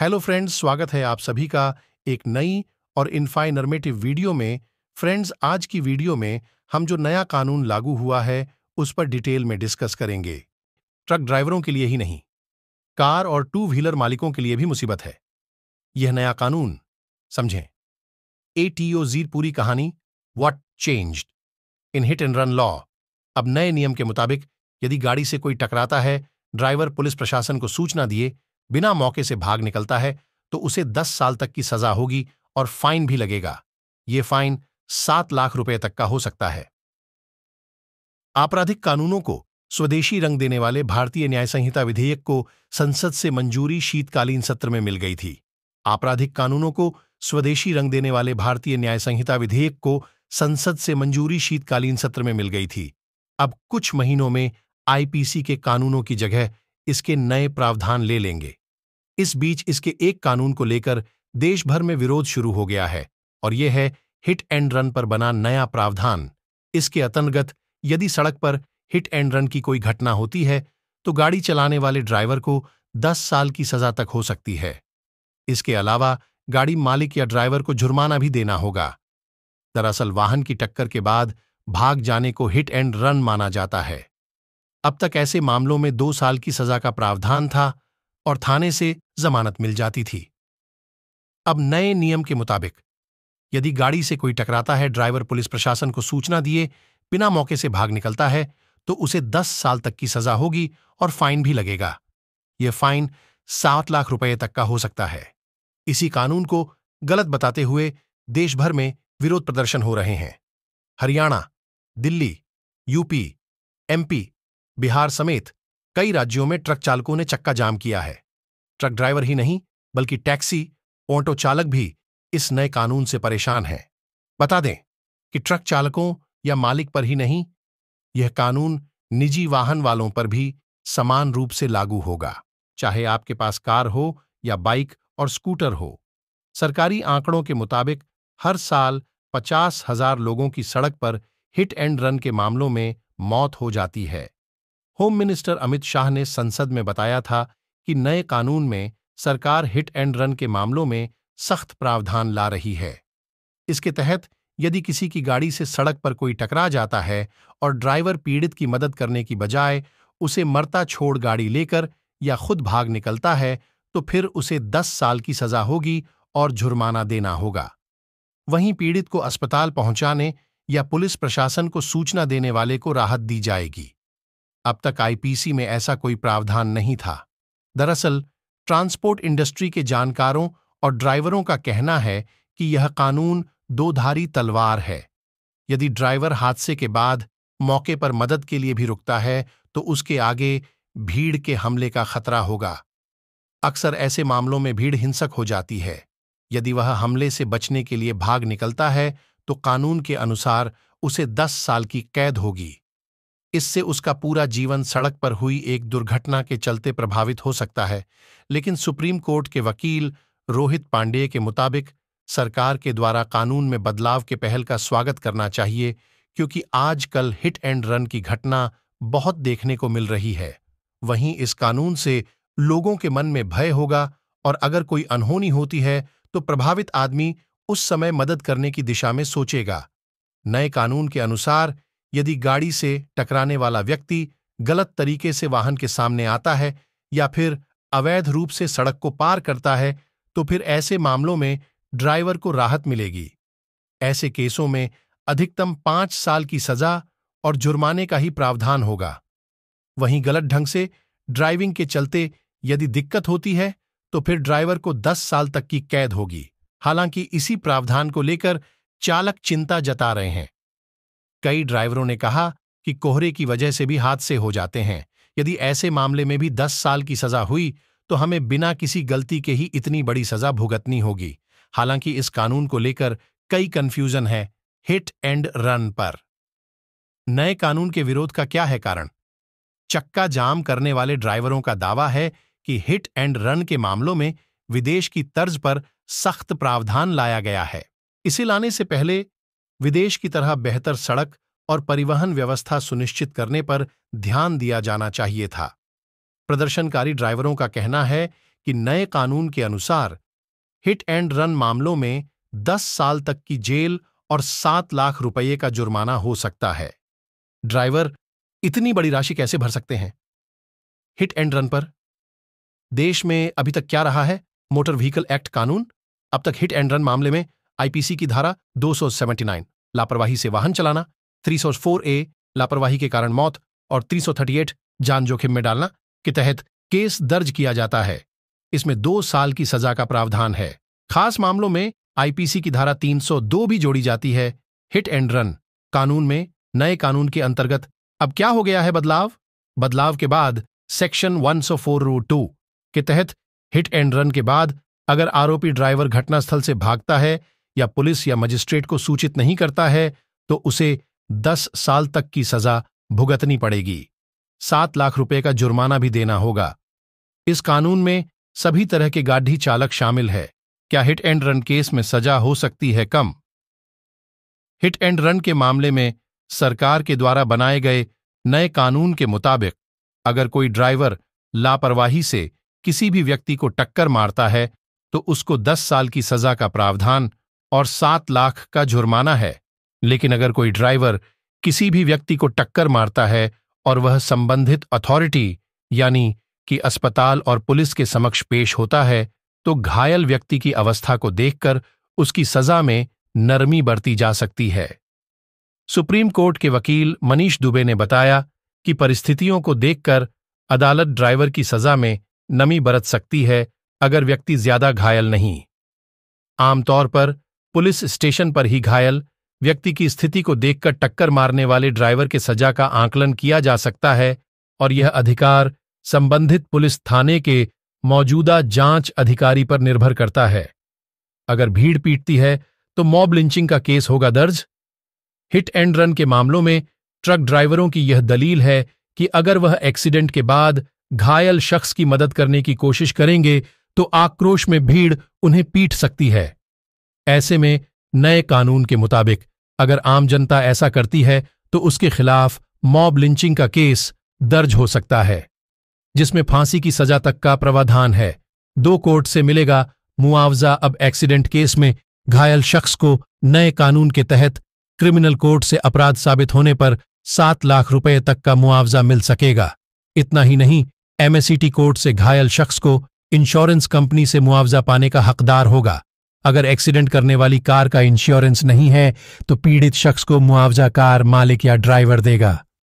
hello friends स्वागत है आप सभी का एक नई और इन्फाइनर्मेटिव वीडियो में फ्रेंड्स आज की वीडियो में हम जो नया कानून लागू हुआ है उस पर डिटेल में डिस्कस करेंगे ट्रक ड्राइवरों के लिए ही नहीं कार और टू व्हीलर मालिकों के लिए भी मुसीबत है यह नया कानून समझें ए टी ओ जीर पूरी कहानी what changed in hit and run law अब नए नियम के मुताबिक यदि गाड़ी से कोई टकराता है ड्राइवर पुलिस प्रशासन को सूचना दिए बिना मौके से भाग निकलता है तो उसे दस साल तक की सजा होगी और फाइन भी लगेगा यह फाइन सात लाख रुपए तक का हो सकता है आपराधिक कानूनों को स्वदेशी रंग देने वाले भारतीय न्याय संहिता विधेयक को संसद से मंजूरी शीतकालीन सत्र में मिल गई थी आपराधिक कानूनों को स्वदेशी रंग देने वाले भारतीय न्याय संहिता विधेयक को संसद से मंजूरी शीतकालीन सत्र में मिल गई थी अब कुछ महीनों में आईपीसी के कानूनों की जगह इसके नए प्रावधान ले लेंगे इस बीच इसके एक कानून को लेकर देश भर में विरोध शुरू हो गया है और यह है हिट एंड रन पर बना नया प्रावधान इसके अंतर्गत यदि सड़क पर हिट एंड रन की कोई घटना होती है तो गाड़ी चलाने वाले ड्राइवर को 10 साल की सजा तक हो सकती है इसके अलावा गाड़ी मालिक या ड्राइवर को जुर्माना भी देना होगा दरअसल वाहन की टक्कर के बाद भाग जाने को हिट एंड रन माना जाता है अब तक ऐसे मामलों में दो साल की सजा का प्रावधान था और थाने से जमानत मिल जाती थी अब नए नियम के मुताबिक यदि गाड़ी से कोई टकराता है ड्राइवर पुलिस प्रशासन को सूचना दिए बिना मौके से भाग निकलता है तो उसे दस साल तक की सजा होगी और फाइन भी लगेगा यह फाइन सात लाख रुपए तक का हो सकता है इसी कानून को गलत बताते हुए देशभर में विरोध प्रदर्शन हो रहे हैं हरियाणा दिल्ली यूपी एमपी बिहार समेत कई राज्यों में ट्रक चालकों ने चक्का जाम किया है ट्रक ड्राइवर ही नहीं बल्कि टैक्सी ऑटो चालक भी इस नए कानून से परेशान हैं बता दें कि ट्रक चालकों या मालिक पर ही नहीं यह कानून निजी वाहन वालों पर भी समान रूप से लागू होगा चाहे आपके पास कार हो या बाइक और स्कूटर हो सरकारी आंकड़ों के मुताबिक हर साल पचास हजार लोगों की सड़क पर हिट एंड रन के मामलों में मौत हो जाती है होम मिनिस्टर अमित शाह ने संसद में बताया था कि नए कानून में सरकार हिट एंड रन के मामलों में सख्त प्रावधान ला रही है इसके तहत यदि किसी की गाड़ी से सड़क पर कोई टकरा जाता है और ड्राइवर पीड़ित की मदद करने की बजाय उसे मरता छोड़ गाड़ी लेकर या खुद भाग निकलता है तो फिर उसे दस साल की सजा होगी और जुर्माना देना होगा वहीं पीड़ित को अस्पताल पहुंचाने या पुलिस प्रशासन को सूचना देने वाले को राहत दी जाएगी अब तक आईपीसी में ऐसा कोई प्रावधान नहीं था दरअसल ट्रांसपोर्ट इंडस्ट्री के जानकारों और ड्राइवरों का कहना है कि यह कानून दोधारी तलवार है यदि ड्राइवर हादसे के बाद मौके पर मदद के लिए भी रुकता है तो उसके आगे भीड़ के हमले का खतरा होगा अक्सर ऐसे मामलों में भीड़ हिंसक हो जाती है यदि वह हमले से बचने के लिए भाग निकलता है तो कानून के अनुसार उसे दस साल की कैद होगी इससे उसका पूरा जीवन सड़क पर हुई एक दुर्घटना के चलते प्रभावित हो सकता है लेकिन सुप्रीम कोर्ट के वकील रोहित पांडेय के मुताबिक सरकार के द्वारा कानून में बदलाव के पहल का स्वागत करना चाहिए क्योंकि आजकल हिट एंड रन की घटना बहुत देखने को मिल रही है वहीं इस कानून से लोगों के मन में भय होगा और अगर कोई अनहोनी होती है तो प्रभावित आदमी उस समय मदद करने की दिशा में सोचेगा नए कानून के अनुसार यदि गाड़ी से टकराने वाला व्यक्ति गलत तरीके से वाहन के सामने आता है या फिर अवैध रूप से सड़क को पार करता है तो फिर ऐसे मामलों में ड्राइवर को राहत मिलेगी ऐसे केसों में अधिकतम पांच साल की सजा और जुर्माने का ही प्रावधान होगा वहीं गलत ढंग से ड्राइविंग के चलते यदि दिक्कत होती है तो फिर ड्राइवर को दस साल तक की कैद होगी हालांकि इसी प्रावधान को लेकर चालक चिंता जता रहे हैं कई ड्राइवरों ने कहा कि कोहरे की वजह से भी हादसे हो जाते हैं यदि ऐसे मामले में भी दस साल की सजा हुई तो हमें बिना किसी गलती के ही इतनी बड़ी सजा भुगतनी होगी हालांकि इस कानून को लेकर कई कन्फ्यूजन है हिट एंड रन पर नए कानून के विरोध का क्या है कारण चक्का जाम करने वाले ड्राइवरों का दावा है कि हिट एंड रन के मामलों में विदेश की तर्ज पर सख्त प्रावधान लाया गया है इसे लाने से पहले विदेश की तरह बेहतर सड़क और परिवहन व्यवस्था सुनिश्चित करने पर ध्यान दिया जाना चाहिए था प्रदर्शनकारी ड्राइवरों का कहना है कि नए कानून के अनुसार हिट एंड रन मामलों में 10 साल तक की जेल और 7 लाख रुपये का जुर्माना हो सकता है ड्राइवर इतनी बड़ी राशि कैसे भर सकते हैं हिट एंड रन पर देश में अभी तक क्या रहा है मोटर व्हीकल एक्ट कानून अब तक हिट एंड रन मामले में आईपीसी की धारा 279 लापरवाही से वाहन चलाना 304 ए लापरवाही के कारण मौत और 338 जान जोखिम में डालना के तहत केस दर्ज किया जाता है इसमें दो साल की सजा का प्रावधान है खास मामलों में आईपीसी की धारा 302 भी जोड़ी जाती है हिट एंड रन कानून में नए कानून के अंतर्गत अब क्या हो गया है बदलाव बदलाव के बाद सेक्शन वन रू टू के तहत हिट एंड रन के बाद अगर आरोपी ड्राइवर घटनास्थल से भागता है या पुलिस या मजिस्ट्रेट को सूचित नहीं करता है तो उसे दस साल तक की सजा भुगतनी पड़ेगी सात लाख रुपए का जुर्माना भी देना होगा इस कानून में सभी तरह के गाढ़ी चालक शामिल है क्या हिट एंड रन केस में सजा हो सकती है कम हिट एंड रन के मामले में सरकार के द्वारा बनाए गए नए कानून के मुताबिक अगर कोई ड्राइवर लापरवाही से किसी भी व्यक्ति को टक्कर मारता है तो उसको दस साल की सजा का प्रावधान और सात लाख का जुर्माना है लेकिन अगर कोई ड्राइवर किसी भी व्यक्ति को टक्कर मारता है और वह संबंधित अथॉरिटी यानी कि अस्पताल और पुलिस के समक्ष पेश होता है तो घायल व्यक्ति की अवस्था को देखकर उसकी सजा में नरमी बरती जा सकती है सुप्रीम कोर्ट के वकील मनीष दुबे ने बताया कि परिस्थितियों को देखकर अदालत ड्राइवर की सजा में नमी बरत सकती है अगर व्यक्ति ज्यादा घायल नहीं आमतौर पर पुलिस स्टेशन पर ही घायल व्यक्ति की स्थिति को देखकर टक्कर मारने वाले ड्राइवर के सजा का आंकलन किया जा सकता है और यह अधिकार संबंधित पुलिस थाने के मौजूदा जांच अधिकारी पर निर्भर करता है अगर भीड़ पीटती है तो मॉब लिंचिंग का केस होगा दर्ज हिट एंड रन के मामलों में ट्रक ड्राइवरों की यह दलील है कि अगर वह एक्सीडेंट के बाद घायल शख्स की मदद करने की कोशिश करेंगे तो आक्रोश में भीड़ उन्हें पीट सकती है ऐसे में नए कानून के मुताबिक अगर आम जनता ऐसा करती है तो उसके खिलाफ मॉब लिंचिंग का केस दर्ज हो सकता है जिसमें फांसी की सजा तक का प्रावधान है दो कोर्ट से मिलेगा मुआवजा अब एक्सीडेंट केस में घायल शख्स को नए कानून के तहत क्रिमिनल कोर्ट से अपराध साबित होने पर सात लाख रुपए तक का मुआवजा मिल सकेगा इतना ही नहीं एमएसईटी कोर्ट से घायल शख्स को इंश्योरेंस कंपनी से मुआवजा पाने का हकदार होगा अगर एक्सीडेंट करने वाली कार का इंश्योरेंस नहीं है तो पीड़ित शख्स को मुआवजा कार मालिक या ड्राइवर देगा